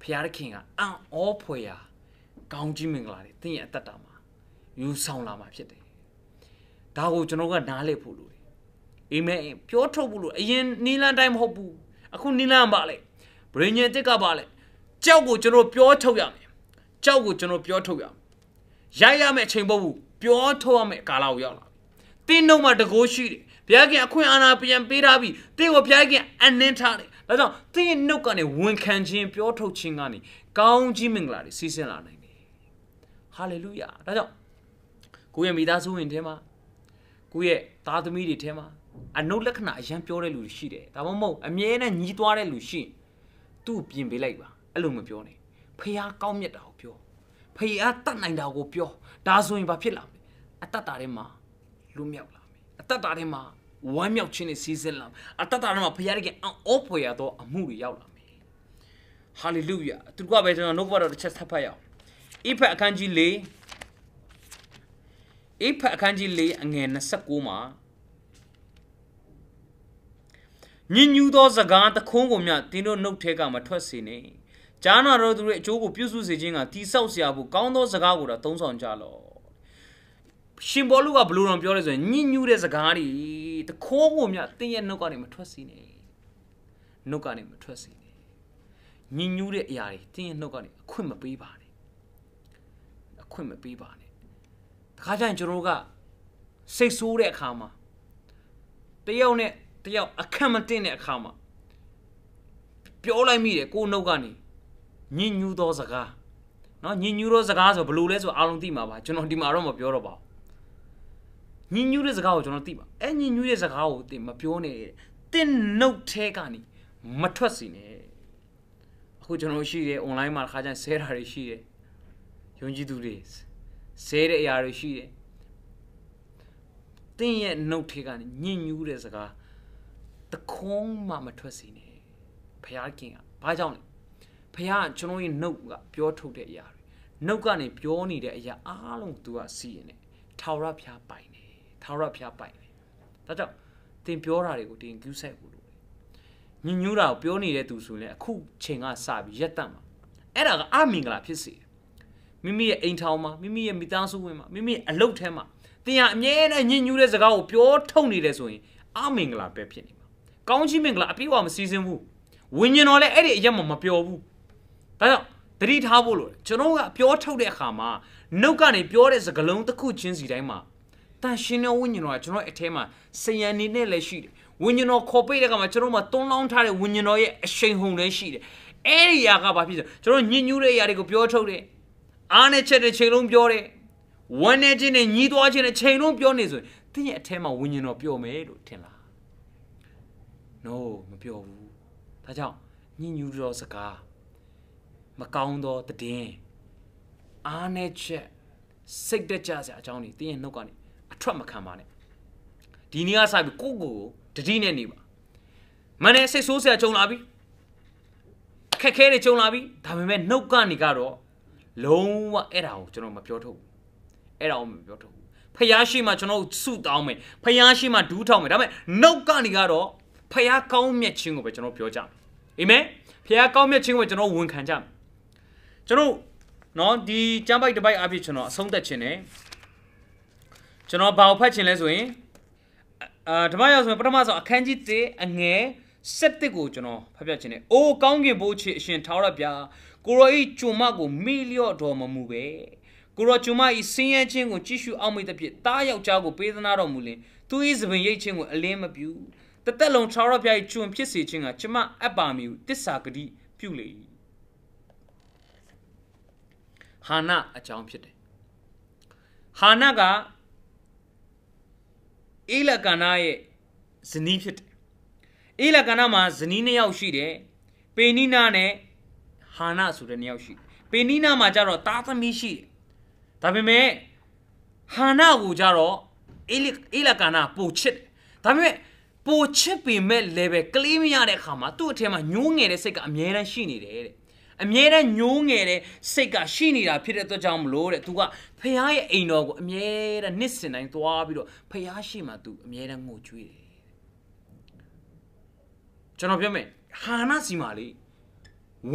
ဘုရားသခင်ကအံ့ဩဖွယ်ရာကောင်းကြီးမင်္ဂလာတွေတင်းရဲ့အတ္တတာမှာယူဆောင်လာမှာဖြစ်တယ်ဒါကိုကျွန်တော်ကနားလည်ဖို့လိုတယ်အာမင်ပြောထုတ်ဖို့လိုအရင်နီလန်တိုင်းမဟုတ်ဘူးအခုနီလန်ပါလေဗြိညင်တစ်ကပါလေကြောက်ကိုကျွန်တော်ပြောထုတ်ရမယ်ကြောက်ကိုကျွန်တော်ပြောထုတ်ရမယ်ရိုက်ရမယ့်အချိန်ပုတ်ဘူးပြောထုတ်ရမယ့်ကာလကိုရောက်လာပြီတင်းနှုတ်မှာတကိုးရှိတယ်ဘုရားခင်အခွင့်အာဏာပြန်ပေးထားပြီးတင့်ကိုဘုရားခင်အနှင်းထားတယ်ဒါကြောင့်တင့်ရဲ့နှုတ်ကနေဝန်ခံခြင်းပြောထုတ်ခြင်းကနေကောင်းကြီးမင်္ဂလာတွေစီးဆင်းလာနိုင်တယ်ဟာလေလုယာဒါကြောင့်ကိုယ့်ရဲ့မိသားစုဝင်ထဲမှာကိုယ့်ရဲ့သားသမီးတွေထဲမှာအနုလက္ခဏာအရန်ပြောတဲ့လူတွေရှိတယ်ဒါမှမဟုတ်အမြဲတမ်းညီးသွားတဲ့လူရှိရင်သူ့ပြင်ပေးလိုက်ပါအဲ့လိုမပြောနဲ့ဖះကောင်းမြတ်တာကိုပြောဖះတတ်နိုင်တာကိုပြောဒါဆိုရင်ဘာဖြစ်လာမလဲအတ္တတာထဲမှာလူမြောက်တ္တတာထဲမှာဝမ်းမြောက်ခြင်းနဲ့စီးစင်းလာအတ္တတာထဲမှာဘုရားတခင်အံ့ဩဖွယ်ရသောအမှုတွေရောက်လာမယ်ဟာလေလုယာသူကပဲကျွန်တော်နှုတ်ဘတော်တစ်ချက်ဆက်ဖတ်ရအောင်အိဖက်အခန်းကြီး၄အိဖက်အခန်းကြီး၄အငယ်29မှာညင်ညူသောစကားတခုံးကိုမြတင်းတို့နှုတ်ထဲကမထွက်စေနဲ့ကြားနာတော်သူရဲ့အကျိုးကိုပြုစုစေခြင်းကတိဆောက်စရာဖို့ကောင်းသောစကားကိုတော့သုံးဆောင်ကြလော့ရှင်ဘောလူကဘလို့တော့ပြောလဲဆိုရင်ညှဉ်းညူးတဲ့စကားတွေတခိုးကိုမြတင်းရဲ့နှုတ်ကနေမထွက်စီနဲ့နှုတ်ကနေမထွက်စီနဲ့ညှဉ်းညူးတဲ့အရာတွေတင်းရဲ့နှုတ်ကနေအခွင့်မပေးပါနဲ့အခွင့်မပေးပါနဲ့တခါကျရင်ကျွန်တော်ကစိတ်ဆိုးတဲ့အခါမှာတယောက်နဲ့တယောက်အခက်မတင်တဲ့အခါမှာပြောလိုက်မိတယ်ကိုနှုတ်ကနေညှဉ်းညူးသောစကားเนาะညှဉ်းညူးသောစကားဆိုဘယ်လိုလဲဆိုအားလုံးသိမှာပါကျွန်တော်ဒီမှာတော့မပြောတော့ပါဘူးညင်ညူးတဲ့စကားကိုကျွန်တော်သိပါအဲ့ညင်ညူးတဲ့စကားကိုတင်မပြောနဲ့တင်နှုတ်ထဲကနေမထွက်စီနဲ့အခုကျွန်တော်ရှိတယ် online မှာတစ်ခါကျရင်ဆဲတာတွေရှိတယ်ယုံကြည်သူတွေဆဲတဲ့အရာတွေရှိတယ်တင်းရဲ့နှုတ်ထဲကနေညင်ညူးတဲ့စကားတခုံးမှမထွက်စီနဲ့ဖျားခင်ကဘာကြောင့်လဲဖျားကကျွန်တော်ရဲ့နှုတ်ကပြောထုတ်တဲ့အရာတွေနှုတ်ကနေပြောနေတဲ့အရာအားလုံး तू ကစီးရင်တယ်ထာဝရဖျားပိုင်ထာဝရဘုရားပိုင်တယ်။ဒါကြောင့်သင်ပြောတာတွေကိုတင်ကူးဆက်ဖို့လိုတယ်။ညညူးတာကိုပြောနေတဲ့သူဆိုရင်အခုချိန်ကစပြီးရက်တန့်မှာအဲ့ဒါကအမင်္ဂလာဖြစ်စေတယ်။မိမိရဲ့အိမ်ထောင်မှာမိမိရဲ့မိသားစုဝင်မှာမိမိရဲ့အလုပ်ထဲမှာသင်ကအမြဲတမ်းညညူးတဲ့စကားကိုပြောထုတ်နေတယ်ဆိုရင်အမင်္ဂလာပဲဖြစ်နေမှာ။ကောင်းချီးမင်္ဂလာအပြည့်အဝမစည်းစင်းဘူး။ဝိညာဉ်တော်လည်းအဲ့ဒီအရက်မှမပြောဘူး။ဒါကြောင့်သတိထားဖို့လိုတယ်ကျွန်တော်ကပြောထုတ်တဲ့အခါမှာနှုတ်ကနေပြောတဲ့စကားလုံးတစ်ခုချင်းစီတိုင်းမှာန်ရှင်သောဝိညာဉ်တော်ကကျွန်တော်အထဲမှာစယံနေနဲ့လည်းရှိတယ်ဝိညာဉ်တော်ခေါ်ပိတ်တဲ့အခါမှာကျွန်တော်မှာတွန်းလောင်းထားတဲ့ဝိညာဉ်တော်ရဲ့အရှိန်ဟုန်လည်းရှိတယ်အဲ့ဒီຢာကဘာဖြစ်လဲကျွန်တော်ညှဉ်းညူးတဲ့အရာတွေကိုပြောထုတ်တယ်အားနဲ့ချက်တဲ့ချိန်လုံးပြောတယ်ဝမ်းနေခြင်းနဲ့ညီးသွားခြင်းနဲ့ချိန်လုံးပြောနေဆိုရင်သင်ရဲ့အထဲမှာဝိညာဉ်တော်ပြောမယ်လို့ထင်လား no မပြောဘူးဒါကြောင့်ညှဉ်းညူးသောစကားမကောင်းသောတည်င်းအားနဲ့ချက်စိတ်တကြစရာအကြောင်းတွေသင်ရဲ့နှုတ်ကနေအထွက်မခံပါနဲ့ဒီနေ့ကစပြီးကိုကိုကိုတတိနဲ့နေပါမန်နဲ့စိတ်ဆိုးစရာကြုံလာပြီခက်ခဲတွေကြုံလာပြီဒါပေမဲ့နှုတ်ကနေကတော့လုံးဝအဲ့ဒါကိုကျွန်တော်မပြောထုတ်ဘူးအဲ့ဒါကိုမပြောထုတ်ဘူးဖယားရှိမှကျွန်တော်ဆုတောင်းမယ်ဖယားရှိမှဒူးထောင်းမယ်ဒါပေမဲ့နှုတ်ကနေကတော့ဖယားကောင်းမြတ်ခြင်းကိုပဲကျွန်တော်ပြောကြမယ်အာမင်ဖယားကောင်းမြတ်ခြင်းကိုပဲကျွန်တော်ဝန်ခံကြမယ်ကျွန်တော်နော်ဒီကျမ်းပိုက်တစ်ပိုက်အပြည့်ကျွန်တော်အဆုံးသက်ခြင်း ਨੇ ကျွန်တော်ဘာကိုဖတ်ချင်လဲဆိုရင်အာဓမ္မရောက်ဆိုရင်ပထမဆုံးအခန်းကြီး1အငယ်7ကိုကျွန်တော်ဖတ်ပြချင်တယ်။အိုးကောင်းကင်ဘိုးချီအရှင်ထာဝရဘုရားကိုရောဤဂျုံမကိုမေ့လျော့တော်မမူပဲ။ကိုရောဂျုံမဤဆင်းရဲခြင်းကိုကြည့်ရှုအောင်မိတဲ့ဖြစ်တားယောက်ျားကိုပေးသနာတော်မူလင်သူဤသပင်ရိတ်ခြင်းကိုအလင်းမပြု။တသက်လုံးထာဝရဘုရား၏ဂျုံဖြစ်စေခြင်းကကျမအပ်ပါမည်ဟုတစ္ဆာဂတိပြုလေ၏။ဟာနာအကြောင်းဖြစ်တယ်။ဟာနာကအေလကနာရဲ့ဇနီးဖြစ်တယ်အေလကနာမှာဇနီးနှစ်ယောက်ရှိတယ်ပေနီနာနဲ့ဟာနာဆိုတဲ့နှစ်ယောက်ရှိတယ်ပေနီနာမှာကျတော့တာသမီးရှိတယ်ဒါပေမဲ့ဟာနာကိုကျတော့အေလအေလကနာပိုချစ်ဒါပေမဲ့ပိုချစ်ပေမဲ့လည်းပဲကလေးမရတဲ့အခါမှာသူ့အထက်မှာညှိုးငယ်တဲ့စိတ်ကအများတန်းရှိနေတယ်တဲ့အမြဲတမ်းညိုးငယ်တဲ့စိတ်ကရှိနေတာဖြစ်တဲ့အတွက်ကြောင့်မလို့တဲ့သူကဖះရဲ့အိမ်တော်ကိုအမြဲတမ်းနှစ်စင်တိုင်းသွားပြီးတော့ဖះရှိမှသူအမြဲတမ်းငိုကြွေးတယ်ကျွန်တော်ပြောမယ်ဟာနာစီမာလေး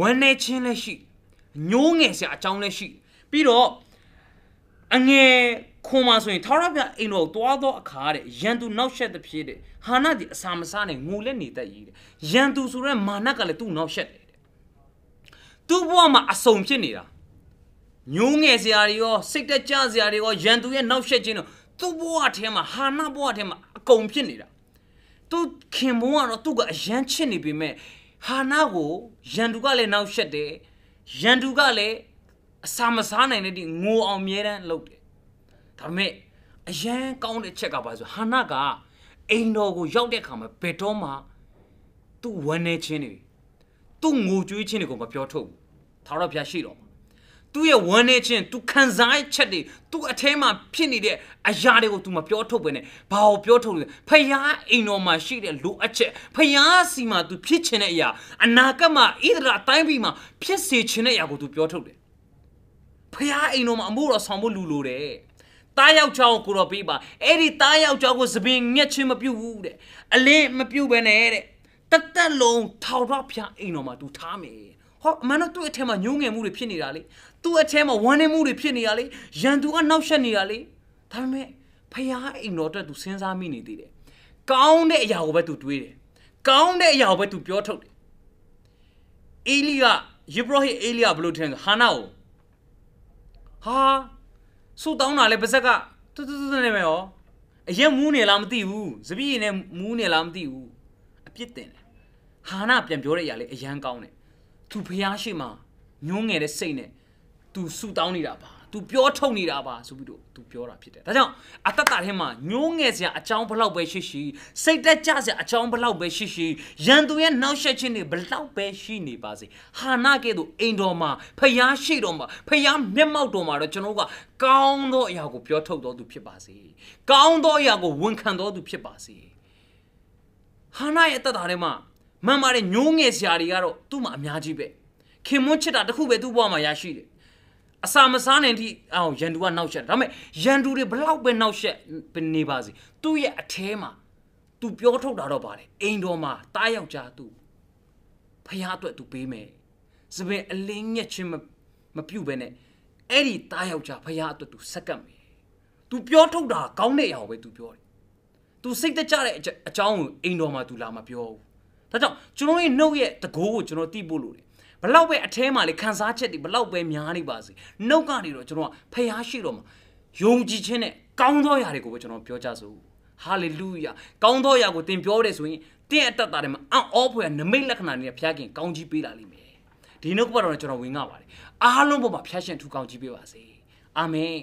ဝမ်းနေခြင်းလည်းရှိညိုးငယ်စရာအကြောင်းလည်းရှိပြီးတော့အငယ်ခွန်မှာဆိုရင်ထာဝရဘုရားအိမ်တော်ကိုသွားတော့အခါတဲ့ရန်သူနောက်ဆက်တဲ့ဖြစ်တဲ့ဟာနာဒီအစာမစားနဲ့ငိုလက်နေတတ်ရည်တဲ့ရန်သူဆိုရဲမာနကလည်းသူ့နောက်ဆက်တယ်သူ့ဘဝမှာအစုံဖြစ်နေတာညိုးငယ်စရာတွေရောစိတ်တက်ကြစရာတွေရောရန်သူရဲ့နောက်ဆက်ခြင်းတော့သူ့ဘဝထဲမှာဟာနာဘဝထဲမှာအကုန်ဖြစ်နေတာသူခင်ဘုံကတော့သူ့ကအယမ်းချစ်နေပေမဲ့ဟာနာကိုရန်သူကလည်းနောက်ဆက်တယ်ရန်သူကလည်းအစာမစားနိုင်တဲ့ဒီငိုအောင်မြဲတမ်းလုပ်တယ်ဒါပေမဲ့အယမ်းကောင်းတဲ့ချက်ကပါဆိုဟာနာကအိမ်တော်ကိုရောက်တဲ့အခါမှာဘယ်တော့မှသူ့ဝမ်းနေခြင်းတွေသူ့ငိုကြွေးခြင်းတွေကိုမပြောထုတ်ဘူးထာဝရဘုရားရှိတော်မှာသူ့ရဲ့ဝန်းနေခြင်းသူခံစားချက်တွေသူ့အထဲမှာဖြစ်နေတဲ့အရာတွေကို तू မပြောထုတ်ပဲနဲ့ဘာကိုပြောထုတ်လဲဖယားအိမ်တော်မှာရှိတဲ့လိုအပ်ချက်ဖယားစီမှာ तू ဖြစ်ချင်တဲ့အရာအနာဂတ်မှာဣသရာအတိုင်းပြည်မှာဖြစ်စေချင်တဲ့အရာကို तू ပြောထုတ်တယ်ဖယားအိမ်တော်မှာအမှုတော်ဆောင်ဖို့လူလိုတယ်တားယောက်ချောင်းကိုတော့ပေးပါအဲ့ဒီတားယောက်ချောင်းကိုသပင်ငက်ချင်းမပြုတ်ဘူးတဲ့အလင်းမပြုတ်ပဲနဲ့တဲ့တသက်လုံးထောင်တော့ဖျားအိမ်တော်မှာ तू ထားမယ်ဟောအမှန်တော့သူ့အထက်မှာညှိုးငယ်မှုတွေဖြစ်နေတာလေသူ့အထက်မှာဝမ်းနည်းမှုတွေဖြစ်နေတာလေရန်သူကနှောက်ယှက်နေတာလေဒါပေမဲ့ဖျားအိမ်တော်အတွက် तू စဉ်းစားမိနေသေးတယ်ကောင်းတဲ့အရာကိုပဲ तू တွေးတယ်ကောင်းတဲ့အရာကိုပဲ तू ပြောထုတ်တယ်အေလီကယေဘရဟိအေလီကဘလို့ထင်လဲဟာနာကိုဟာဆူတောင်းတာလေပါဇက်ကတူတူတူနေမယ်ရောအရင်မူးနေလားမသိဘူးစပည့်ရည်နဲ့မူးနေလားမသိဘူးအပြစ်တင်တယ်ဟာနာပြန်ပြောတဲ့အရာလေးအရန်ကောင်းတယ်သူဖះရှိမှညှိုးငယ်တဲ့စိတ်နဲ့သူဆူတောင်းနေတာပါ။ तू ပြောထုတ်နေတာပါဆိုပြီးတော့ तू ပြောတာဖြစ်တယ်။ဒါကြောင့်အတ္တတာထဲမှာညှိုးငယ်စရာအကြောင်းဘလောက်ပဲရှိရှိစိတ်တက်ကြစရာအကြောင်းဘလောက်ပဲရှိရှိရန်သူရဲ့နှောက်ယှက်ခြင်းတွေဘလောက်ပဲရှိနေပါစေ။ဟာနာကဲ့သို့အိမ်တော်မှာဖျားရှိတော်မှာဖျားမျက်မှောက်တော်မှာတော့ကျွန်တော်ကကောင်းသောအရာကိုပြောထုတ်တော်သူဖြစ်ပါစေ။ကောင်းသောအရာကိုဝန်ခံတော်သူဖြစ်ပါစေ။ဟာနာရဲ့အတ္တတာထဲမှာမှန်ပါတယ်ညိုးငယ်စရာတွေကတော့သူ့မှာအများကြီးပဲခင်မွန်းချစ်တာတခုပဲသူ့ဘဝမှာရရှိတယ်အစာမစားနိုင်သည့်အောင်ရန်သူကနှောက်ရက်ဒါပေမဲ့ရန်သူတွေဘလောက်ပဲနှောက်ရက်နေပါစေသူ့ရဲ့အထဲမှာသူပြောထုတ်တာတော့ပါတယ်အိမ်တော်မှာတားယောက်ျားသူဖះအတွက် သူပေးမယ်စပင်အလင်းညက်ချင်းမပြုတ်ပဲနဲ့အဲ့ဒီတားယောက်ျားဖះအတွက်သူစက်ကပ်မယ်သူပြောထုတ်တာကောင်းတဲ့အရာကိုပဲသူပြောတယ်သူစိတ်တကြတဲ့အကြောင်းကိုအိမ်တော်မှာသူလာမပြောဘူးဒါကြောင့်ကျွန်တော်ရဲ့နှုတ်ရဲ့တကိုးကိုကျွန်တော်သိဖို့လိုတယ်ဘလောက်ပဲအထဲမှာလေခံစားချက်တွေဘလောက်ပဲများနေပါစေနှုတ်ကနေတော့ကျွန်တော်ကဖျားရှိတော့မှာယုံကြည်ခြင်းနဲ့ကောင်းသောຢာတွေကိုပဲကျွန်တော်ပြောကြစို့ဟာလေလုယာကောင်းသောຢာကိုသင်ပြောတယ်ဆိုရင်တင့်အတ္တတာတွေမှာအံ့ဩဖွယ်နမိတ်လက္ခဏာတွေနဲ့ဘုရားခင်ကောင်းကြီးပေးလာလိမ့်မယ်ဒီနှုတ်ကပတ်တော်ကျွန်တော်ဝင်ရပါတယ်အားလုံးပေါ်မှာဘုရားရှင်ထူကောင်းကြီးပေးပါစေအာမင်